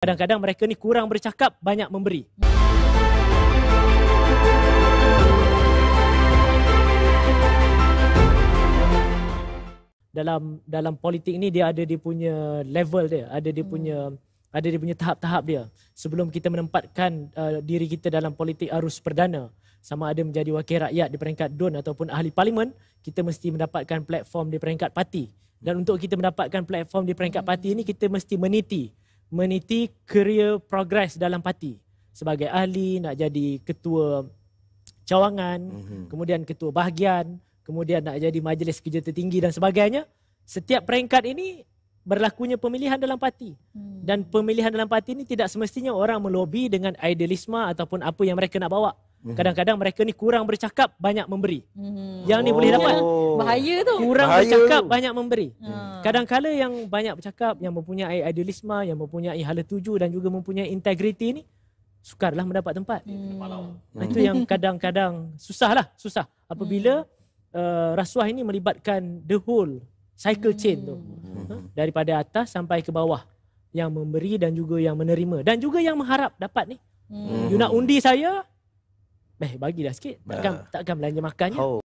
Kadang-kadang mereka ni kurang bercakap, banyak memberi. Dalam dalam politik ni dia ada dia punya level dia, ada dia punya hmm. ada dia punya tahap-tahap dia. Sebelum kita menempatkan uh, diri kita dalam politik arus perdana, sama ada menjadi wakil rakyat di peringkat DUN ataupun ahli parlimen, kita mesti mendapatkan platform di peringkat parti. Dan untuk kita mendapatkan platform di peringkat parti ini kita mesti meniti meniti career progress dalam parti sebagai ahli nak jadi ketua cawangan mm-hmm. kemudian ketua bahagian kemudian nak jadi majlis kerja tertinggi dan sebagainya setiap peringkat ini berlakunya pemilihan dalam parti hmm. dan pemilihan dalam parti ini tidak semestinya orang melobi dengan idealisme ataupun apa yang mereka nak bawa mm Mhm. Kadang-kadang mereka ni kurang bercakap banyak memberi. Hmm. Yang ni oh. boleh dapat. Oh. Bahaya tu. Kurang Bahaya bercakap banyak memberi. Hmm. Kadang-kala yang banyak bercakap, yang mempunyai idealisme, yang mempunyai hala tuju dan juga mempunyai integriti ni sukarlah mendapat tempat. Hmm. Itu yang kadang-kadang susahlah, susah. Apabila hmm. uh, rasuah ini melibatkan the whole cycle chain hmm. tu. Hmm. Ha? Daripada atas sampai ke bawah yang memberi dan juga yang menerima dan juga yang mengharap dapat ni. Hmm. You nak undi saya Eh bagilah sikit. Takkan, takkan belanja makan je. Oh.